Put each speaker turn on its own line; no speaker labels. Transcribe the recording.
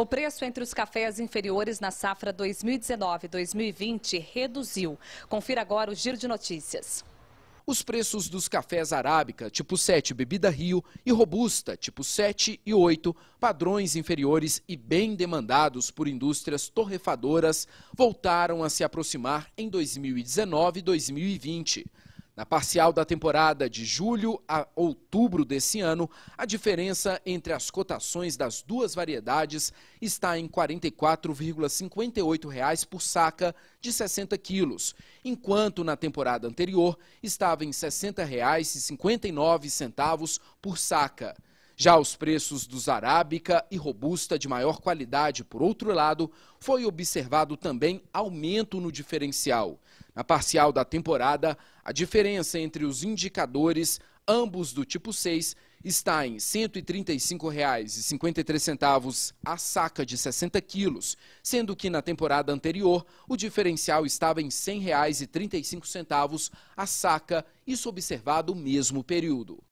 O preço entre os cafés inferiores na safra 2019-2020 reduziu. Confira agora o giro de notícias.
Os preços dos cafés arábica, tipo 7 bebida Rio, e robusta, tipo 7 e 8, padrões inferiores e bem demandados por indústrias torrefadoras, voltaram a se aproximar em 2019 e 2020. Na parcial da temporada de julho a outubro desse ano, a diferença entre as cotações das duas variedades está em R$ 44,58 por saca de 60 quilos, enquanto na temporada anterior estava em R$ 60,59 por saca. Já os preços dos arábica e robusta de maior qualidade, por outro lado, foi observado também aumento no diferencial. Na parcial da temporada, a diferença entre os indicadores, ambos do tipo 6, está em R$ 135,53 a saca de 60 quilos, sendo que na temporada anterior o diferencial estava em R$ 100,35 a saca, isso observado o mesmo período.